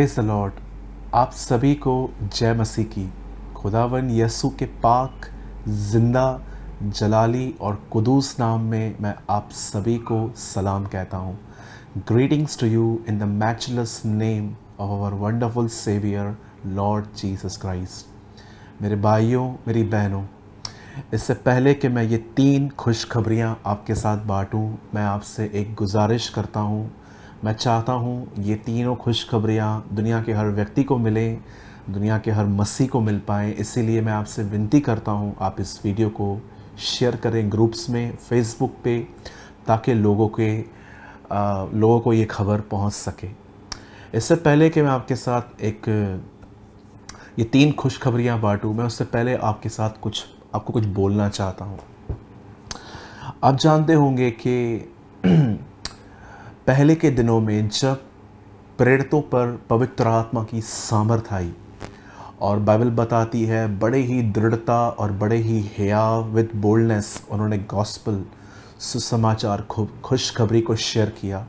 praise the Lord आप सभी को जय मसीह की खुदावन यसु के पाक जिंदा जलाली और कुदूस नाम में मैं आप सभी को सलाम कहता हूँ greetings to you in the matchless name of our wonderful saviour Lord Jesus Christ मेरे भाइयों मेरी बहनों इससे पहले कि मैं ये तीन खुशखबरियाँ आपके साथ बांटूं मैं आपसे एक गुजारिश करता हूँ मैं चाहता हूँ ये तीनों खुशखबरियाँ दुनिया के हर व्यक्ति को मिलें दुनिया के हर मसीह को मिल पाएँ इसीलिए मैं आपसे विनती करता हूँ आप इस वीडियो को शेयर करें ग्रुप्स में फेसबुक पे ताकि लोगों के आ, लोगों को ये खबर पहुंच सके इससे पहले कि मैं आपके साथ एक ये तीन खुशखबरियाँ बांटूँ मैं उससे पहले आपके साथ कुछ आपको कुछ बोलना चाहता हूँ आप जानते होंगे कि पहले के दिनों में जब प्रेरितों पर पवित्र आत्मा की सामर्थ आई और बाइबल बताती है बड़े ही दृढ़ता और बड़े ही हया विद बोल्डनेस उन्होंने गॉस्पल सुसमाचार खुशखबरी को शेयर किया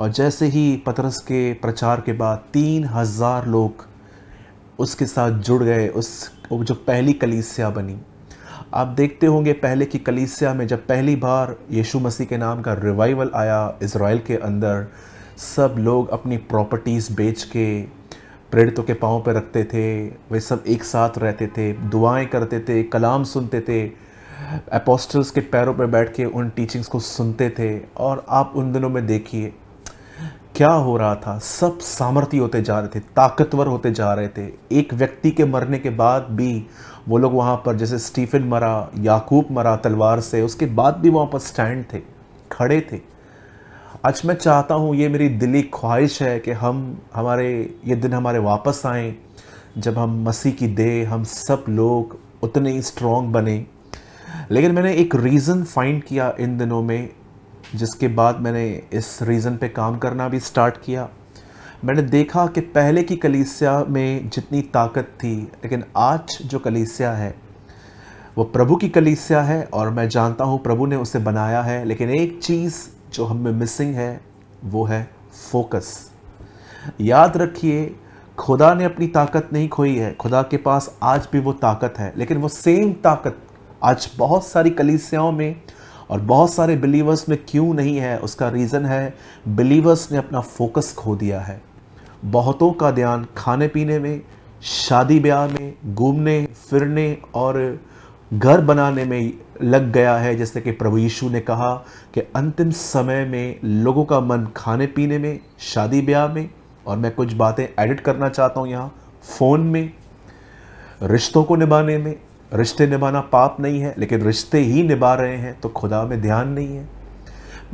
और जैसे ही पतरस के प्रचार के बाद तीन हज़ार लोग उसके साथ जुड़ गए उस जो पहली कलीसिया बनी आप देखते होंगे पहले की कलीसिया में जब पहली बार यीशु मसीह के नाम का रिवाइवल आया इसराइल के अंदर सब लोग अपनी प्रॉपर्टीज़ बेच के प्रेरितों के पाँव पर रखते थे वे सब एक साथ रहते थे दुआएं करते थे कलाम सुनते थे एपोस्टल्स के पैरों पर बैठ के उन टीचिंग्स को सुनते थे और आप उन दिनों में देखिए क्या हो रहा था सब सामर्थ्य होते जा रहे थे ताकतवर होते जा रहे थे एक व्यक्ति के मरने के बाद भी वो लोग वहाँ पर जैसे स्टीफन मरा याकूब मरा तलवार से उसके बाद भी वहाँ पर स्टैंड थे खड़े थे आज मैं चाहता हूँ ये मेरी दिली ख्वाहिश है कि हम हमारे ये दिन हमारे वापस आए जब हम मसीह की दे हम सब लोग उतने ही स्ट्रॉन्ग बने लेकिन मैंने एक रीज़न फाइंड किया इन दिनों में जिसके बाद मैंने इस रीज़न पे काम करना भी स्टार्ट किया मैंने देखा कि पहले की कलीसिया में जितनी ताकत थी लेकिन आज जो कलीसिया है वो प्रभु की कलीसिया है और मैं जानता हूँ प्रभु ने उसे बनाया है लेकिन एक चीज़ जो हमें मिसिंग है वो है फोकस याद रखिए खुदा ने अपनी ताकत नहीं खोई है खुदा के पास आज भी वो ताकत है लेकिन वो सेम ताकत आज बहुत सारी कलीसियाओं में और बहुत सारे बिलीवर्स में क्यों नहीं है उसका रीज़न है बिलीवर्स ने अपना फोकस खो दिया है बहुतों का ध्यान खाने पीने में शादी ब्याह में घूमने फिरने और घर बनाने में लग गया है जैसे कि प्रभु यीशु ने कहा कि अंतिम समय में लोगों का मन खाने पीने में शादी ब्याह में और मैं कुछ बातें एडिट करना चाहता हूँ यहाँ फ़ोन में रिश्तों को निभाने में रिश्ते निभाना पाप नहीं है लेकिन रिश्ते ही निभा रहे हैं तो खुदा में ध्यान नहीं है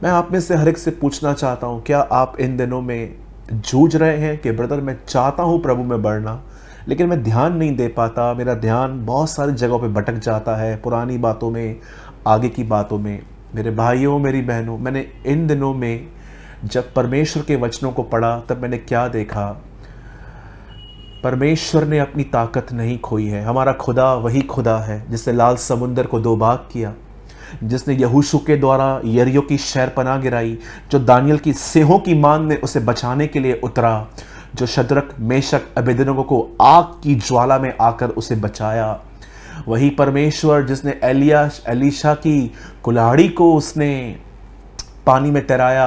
मैं आप में से हर एक से पूछना चाहता हूँ क्या आप इन दिनों में जूझ रहे हैं कि ब्रदर मैं चाहता हूँ प्रभु में बढ़ना लेकिन मैं ध्यान नहीं दे पाता मेरा ध्यान बहुत सारी जगहों पर भटक जाता है पुरानी बातों में आगे की बातों में मेरे भाइयों मेरी बहनों मैंने इन दिनों में जब परमेश्वर के वचनों को पढ़ा तब मैंने क्या देखा परमेश्वर ने अपनी ताकत नहीं खोई है हमारा खुदा वही खुदा है जिसने लाल समुंदर को दो भाग किया जिसने यहूशु के द्वारा यरियो की शहर पना गिराई जो दानियल की सेहों की मांग में उसे बचाने के लिए उतरा जो शदरक मेशक अभेदनों को आग की ज्वाला में आकर उसे बचाया वही परमेश्वर जिसने एलिया एलिशा की कुल्हाड़ी को उसने पानी में तैराया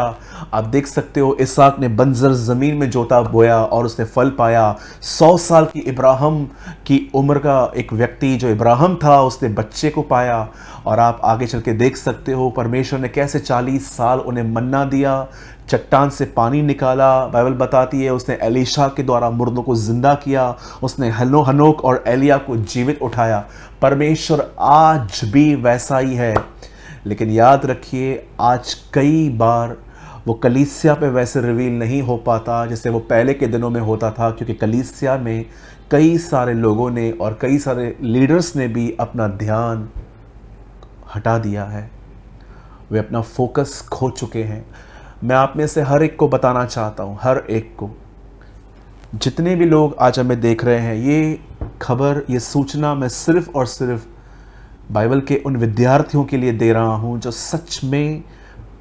आप देख सकते हो इसाक ने बंजर ज़मीन में जोता बोया और उसने फल पाया सौ साल की इब्राहिम की उम्र का एक व्यक्ति जो इब्राहिम था उसने बच्चे को पाया और आप आगे चल के देख सकते हो परमेश्वर ने कैसे चालीस साल उन्हें मन्ना दिया चट्टान से पानी निकाला बाइबल बताती है उसने एलिशा के द्वारा मुर्दों को ज़िंदा किया उसने हनो हनोक और एलिया को जीवित उठाया परमेश्वर आज भी वैसा ही है लेकिन याद रखिए आज कई बार वो कलीसिया पे वैसे रिवील नहीं हो पाता जैसे वो पहले के दिनों में होता था क्योंकि कलीसिया में कई सारे लोगों ने और कई सारे लीडर्स ने भी अपना ध्यान हटा दिया है वे अपना फोकस खो चुके हैं मैं आप में से हर एक को बताना चाहता हूँ हर एक को जितने भी लोग आज हमें देख रहे हैं ये खबर ये सूचना मैं सिर्फ़ और सिर्फ़ बाइबल के उन विद्यार्थियों के लिए दे रहा हूँ जो सच में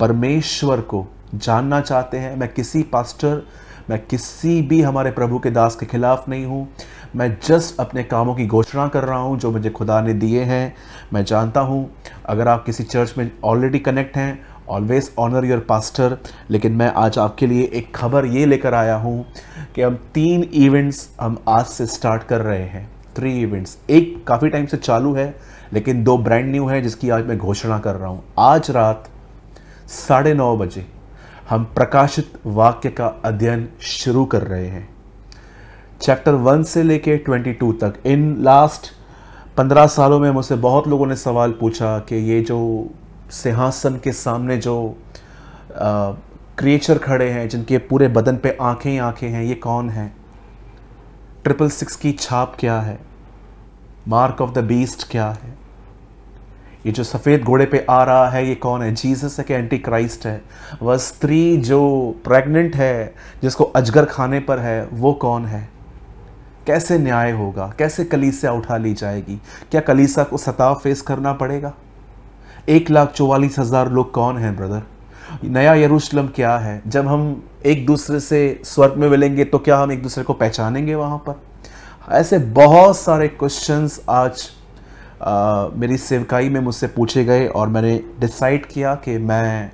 परमेश्वर को जानना चाहते हैं मैं किसी पास्टर मैं किसी भी हमारे प्रभु के दास के खिलाफ नहीं हूँ मैं जस्ट अपने कामों की घोषणा कर रहा हूँ जो मुझे खुदा ने दिए हैं मैं जानता हूँ अगर आप किसी चर्च में ऑलरेडी कनेक्ट हैं ऑलवेज ऑनर योर पास्टर लेकिन मैं आज आपके लिए एक खबर ये लेकर आया हूँ कि हम तीन इवेंट्स हम आज से स्टार्ट कर रहे हैं थ्री इवेंट्स एक काफ़ी टाइम से चालू है लेकिन दो ब्रांड न्यू हैं जिसकी आज मैं घोषणा कर रहा हूँ आज रात साढ़े नौ बजे हम प्रकाशित वाक्य का अध्ययन शुरू कर रहे हैं चैप्टर वन से लेके ट्वेंटी टू तक इन लास्ट पंद्रह सालों में मुझसे बहुत लोगों ने सवाल पूछा कि ये जो सिंहासन के सामने जो क्रिएचर खड़े हैं जिनके पूरे बदन पे आंखें ही आंखें हैं ये कौन है ट्रिपल सिक्स की छाप क्या है मार्क ऑफ द बीस्ट क्या है ये जो सफ़ेद घोड़े पे आ रहा है ये कौन है जीसस है कि एंटी क्राइस्ट है वह स्त्री जो प्रेग्नेंट है जिसको अजगर खाने पर है वो कौन है कैसे न्याय होगा कैसे कलीसिया उठा ली जाएगी क्या कलीसा को सताव फेस करना पड़ेगा एक लाख चौवालीस हज़ार लोग कौन हैं ब्रदर नया यरूशलम क्या है जब हम एक दूसरे से स्वर्ग में मिलेंगे तो क्या हम एक दूसरे को पहचानेंगे वहाँ पर ऐसे बहुत सारे क्वेश्चंस आज मेरी सेवकाई में मुझसे पूछे गए और मैंने डिसाइड किया कि मैं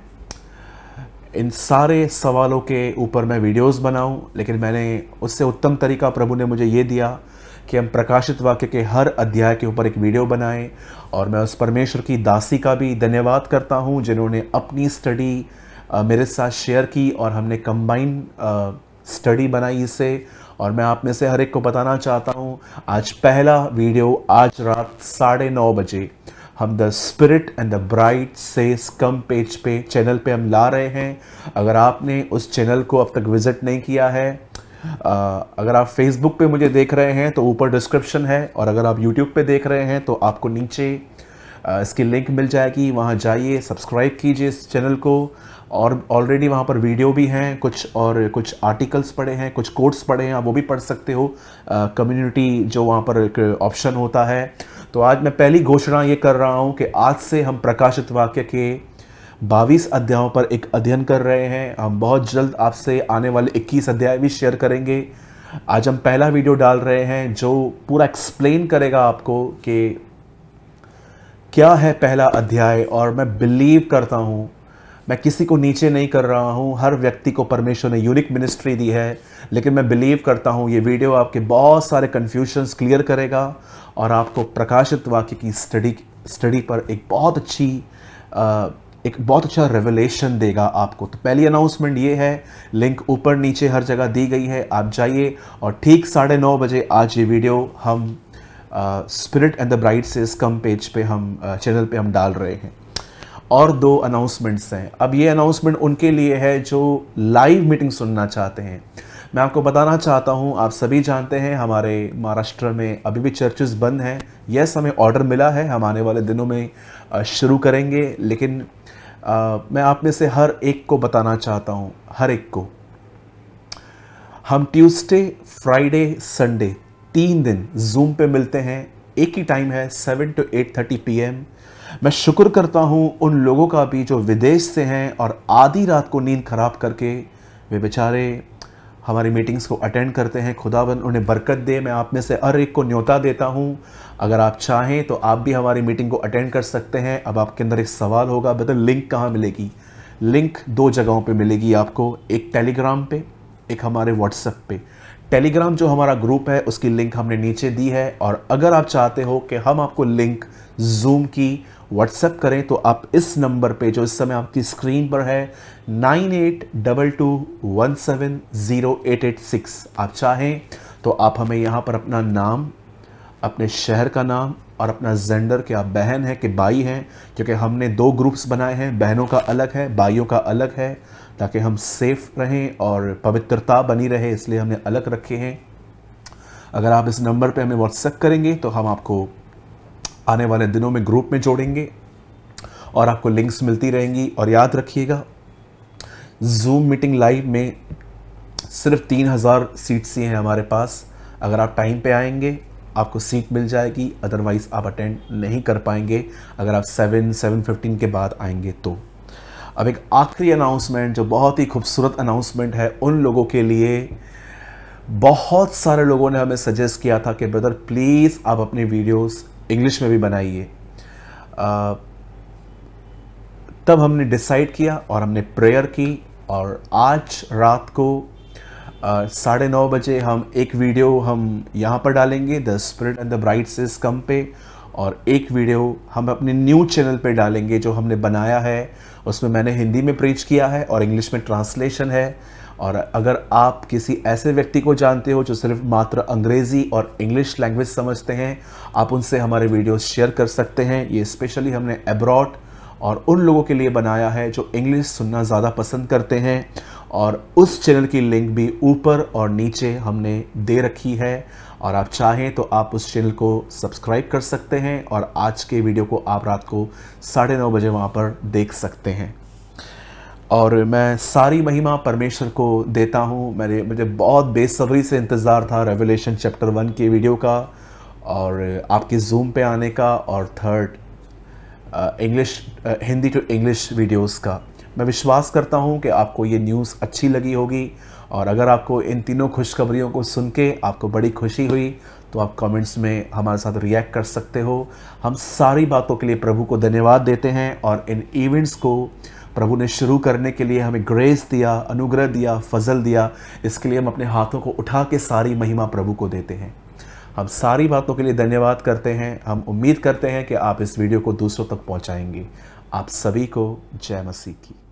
इन सारे सवालों के ऊपर मैं वीडियोस बनाऊं लेकिन मैंने उससे उत्तम तरीका प्रभु ने मुझे ये दिया कि हम प्रकाशित वाक्य के हर अध्याय के ऊपर एक वीडियो बनाएं और मैं उस परमेश्वर की दासी का भी धन्यवाद करता हूं जिन्होंने अपनी स्टडी मेरे साथ शेयर की और हमने कंबाइन स्टडी बनाई इसे और मैं आप में से हर एक को बताना चाहता हूँ आज पहला वीडियो आज रात साढ़े नौ बजे हम the spirit and the bride say come page पे चैनल पे हम ला रहे हैं अगर आपने उस चैनल को अब तक विज़िट नहीं किया है अगर आप फेसबुक पे मुझे देख रहे हैं तो ऊपर डिस्क्रिप्शन है और अगर आप यूट्यूब पे देख रहे हैं तो आपको नीचे इसकी लिंक मिल जाएगी वहाँ जाइए सब्सक्राइब कीजिए इस चैनल को और ऑलरेडी वहाँ पर वीडियो भी हैं कुछ और कुछ आर्टिकल्स पढ़े हैं कुछ कोर्ट्स पढ़े हैं आप वो भी पढ़ सकते हो कम्युनिटी जो वहाँ पर एक ऑप्शन होता है तो आज मैं पहली घोषणा ये कर रहा हूँ कि आज से हम प्रकाशित वाक्य के बाईस अध्यायों पर एक अध्ययन कर रहे हैं हम बहुत जल्द आपसे आने वाले इक्कीस अध्याय भी शेयर करेंगे आज हम पहला वीडियो डाल रहे हैं जो पूरा एक्सप्लेन करेगा आपको कि क्या है पहला अध्याय और मैं बिलीव करता हूँ मैं किसी को नीचे नहीं कर रहा हूँ हर व्यक्ति को परमेश्वर ने यूनिक मिनिस्ट्री दी है लेकिन मैं बिलीव करता हूँ ये वीडियो आपके बहुत सारे कन्फ्यूशंस क्लियर करेगा और आपको प्रकाशित वाक्य की स्टडी स्टडी पर एक बहुत अच्छी एक बहुत अच्छा रेवलेशन देगा आपको तो पहली अनाउंसमेंट ये है लिंक ऊपर नीचे हर जगह दी गई है आप जाइए और ठीक साढ़े नौ बजे आज ये वीडियो हम स्पिरिट एंड द ब्राइट से इस कम पेज पे हम चैनल पे हम डाल रहे हैं और दो अनाउंसमेंट्स हैं अब ये अनाउंसमेंट उनके लिए है जो लाइव मीटिंग सुनना चाहते हैं मैं आपको बताना चाहता हूँ आप सभी जानते हैं हमारे महाराष्ट्र में अभी भी चर्चेज़ बंद हैं यस हमें ऑर्डर मिला है हम आने वाले दिनों में शुरू करेंगे लेकिन आ, मैं आप में से हर एक को बताना चाहता हूँ हर एक को हम ट्यूसडे फ्राइडे संडे तीन दिन जूम पे मिलते हैं एक ही टाइम है seven to eight thirty P मैं शुक्र करता हूँ उन लोगों का भी जो विदेश से हैं और आधी रात को नींद खराब करके वे बेचारे हमारी मीटिंग्स को अटेंड करते हैं खुदावन उन्हें बरकत दे मैं आप में से हर एक को न्योता देता हूँ अगर आप चाहें तो आप भी हमारी मीटिंग को अटेंड कर सकते हैं अब आपके अंदर एक सवाल होगा बता लिंक कहाँ मिलेगी लिंक दो जगहों पे मिलेगी आपको एक टेलीग्राम पे एक हमारे व्हाट्सएप पे टेलीग्राम जो हमारा ग्रुप है उसकी लिंक हमने नीचे दी है और अगर आप चाहते हो कि हम आपको लिंक जूम की व्हाट्सएप करें तो आप इस नंबर पे जो इस समय आपकी स्क्रीन पर है nine eight double two one seven zero eight eight six आप चाहें तो आप हमें यहाँ पर अपना नाम अपने शहर का नाम और अपना जेंडर कि आप बहन हैं कि भाई हैं क्योंकि हमने दो ग्रुप्स बनाए हैं बहनों का अलग है भाइयों का अलग है ताकि हम सेफ रहें और पवित्रता बनी रहे इसलिए हमने अलग रखे हैं अगर आप इस नंबर पे हमें व्हाट्सएप करेंगे तो हम आपको आने वाले दिनों में ग्रुप में जोड़ेंगे और आपको लिंक्स मिलती रहेंगी और याद रखिएगा जूम मीटिंग लाइव में सिर्फ तीन हज़ार सीट्स ही हैं हमारे पास अगर आप टाइम पे आएंगे आपको सीट मिल जाएगी अदरवाइज़ आप अटेंड नहीं कर पाएंगे अगर आप सेवन सेवन फिफ्टीन के बाद आएंगे तो अब एक आखिरी अनाउंसमेंट जो बहुत ही खूबसूरत अनाउंसमेंट है उन लोगों के लिए बहुत सारे लोगों ने हमें सजेस्ट किया था कि ब्रदर प्लीज़ आप अपने वीडियोज़ इंग्लिश में भी बनाइए तब हमने डिसाइड किया और हमने प्रेयर की और आज रात को साढ़े नौ बजे हम एक वीडियो हम यहाँ पर डालेंगे the spirit and the bride says come पे और एक वीडियो हम अपने न्यू चैनल पे डालेंगे जो हमने बनाया है उसमें मैंने हिंदी में प्रीच किया है और इंग्लिश में ट्रांसलेशन है और अगर आप किसी ऐसे व्यक्ति को जानते हो जो सिर्फ मात्र अंग्रेज़ी और इंग्लिश लैंग्वेज समझते हैं आप उनसे हमारे वीडियो शेयर कर सकते हैं ये स्पेशली हमने एब्रॉड और उन लोगों के लिए बनाया है जो इंग्लिश सुनना ज़्यादा पसंद करते हैं और उस चैनल की लिंक भी ऊपर और नीचे हमने दे रखी है और आप चाहें तो आप उस चैनल को सब्सक्राइब कर सकते हैं और आज के वीडियो को आप रात को साढ़े नौ बजे वहाँ पर देख सकते हैं और मैं सारी महिमा परमेश्वर को देता हूँ मैंने मुझे बहुत बेसब्री से इंतज़ार था रेवोल्यूशन चैप्टर वन के वीडियो का और आपके जूम पे आने का और third English Hindi to English videos का मैं विश्वास करता हूँ कि आपको ये न्यूज़ अच्छी लगी होगी और अगर आपको इन तीनों खुशखबरियों को सुन के आपको बड़ी खुशी हुई तो आप कमेंट्स में हमारे साथ रिएक्ट कर सकते हो हम सारी बातों के लिए प्रभु को धन्यवाद देते हैं और इन इवेंट्स को प्रभु ने शुरू करने के लिए हमें ग्रेस दिया अनुग्रह दिया फजल दिया इसके लिए हम अपने हाथों को उठा के सारी महिमा प्रभु को देते हैं हम सारी बातों के लिए धन्यवाद करते हैं हम उम्मीद करते हैं कि आप इस वीडियो को दूसरों तक पहुँचाएंगे आप सभी को जय मसीह की